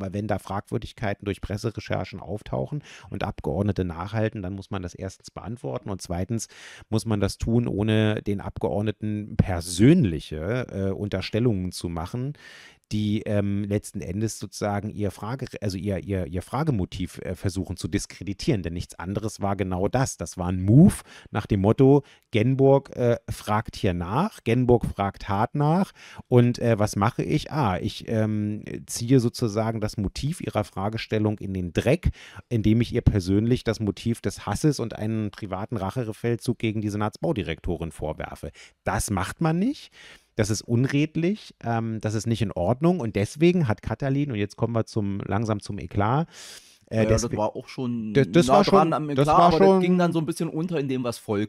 Aber wenn da Fragwürdigkeiten durch Presserecherchen auftauchen und Abgeordnete nachhalten, dann muss man das erstens beantworten und zweitens muss man das tun, ohne den Abgeordneten persönliche äh, Unterstellungen zu machen, die ähm, letzten Endes sozusagen ihr Frage, also ihr, ihr, ihr Fragemotiv äh, versuchen zu diskreditieren. Denn nichts anderes war genau das. Das war ein Move nach dem Motto, Genburg äh, fragt hier nach, Genburg fragt hart nach. Und äh, was mache ich? Ah, ich ähm, ziehe sozusagen das Motiv ihrer Fragestellung in den Dreck, indem ich ihr persönlich das Motiv des Hasses und einen privaten Rachefeldzug gegen die Senatsbaudirektorin vorwerfe. Das macht man nicht das ist unredlich, ähm, das ist nicht in Ordnung und deswegen hat Katalin, und jetzt kommen wir zum, langsam zum Eklat, äh, ja, das war auch schon das, das nah war schon, am Eklat, das war schon, das ging dann so ein bisschen unter in dem, was folgt.